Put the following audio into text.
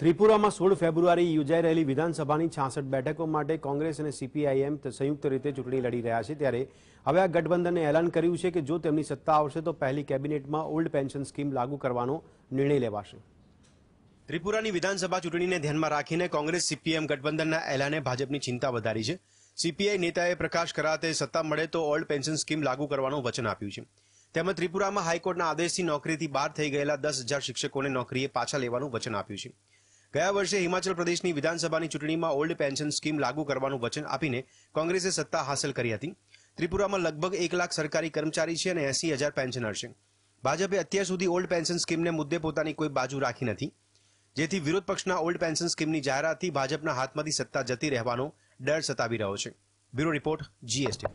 ત્રિપુરામાં સોળ ફેબ્રુઆરી યોજાઈ રહેલી વિધાનસભાની છાસઠ બેઠકો માટે કોંગ્રેસ અને સીપીઆઈએમ સંયુક્ત રીતે ચૂંટણી લડી રહ્યા છે ત્યારે હવે આ ગઠબંધને એલાન કર્યું છે કે જો તેમની સત્તા આવશે તો પહેલી કેબિનેટમાં ઓલ્ડ પેન્શન સ્કીમ લાગુ કરવાનો નિર્ણય લેવાશે ત્રિપુરાની વિધાનસભા ચૂંટણીને ધ્યાનમાં રાખીને કોંગ્રેસ સીપીએમ ગઠબંધનના એલાને ભાજપની ચિંતા વધારી છે સીપીઆઈ નેતાએ પ્રકાશ કરાતે સત્તા મળે તો ઓલ્ડ પેન્શન સ્કીમ લાગુ કરવાનું વચન આપ્યું છે તેમજ ત્રિપુરામાં હાઈકોર્ટના આદેશથી નોકરીથી બહાર થઈ ગયેલા દસ હજાર શિક્ષકોને નોકરીએ પાછા લેવાનું વચન આપ્યું છે ગયા વર્ષે હિમાચલ પ્રદેશની વિધાનસભાની ચૂંટણીમાં ઓલ્ડ પેન્શન સ્કીમ લાગુ કરવાનું વચન આપીને કોંગ્રેસે સત્તા હાંસલ કરી હતી ત્રિપુરામાં લગભગ એક લાખ સરકારી કર્મચારી છે અને એસી હજાર પેન્શનર છે ભાજપે અત્યાર સુધી ઓલ્ડ પેન્શન સ્કીમને મુદ્દે પોતાની કોઈ બાજુ રાખી નથી જેથી વિરોધ પક્ષના ઓલ્ડ પેન્શન સ્કીમની જાહેરાતથી ભાજપના હાથમાંથી સત્તા જતી રહેવાનો ડર સતાવી રહ્યો છે બ્યુરો રિપોર્ટ જીએસટી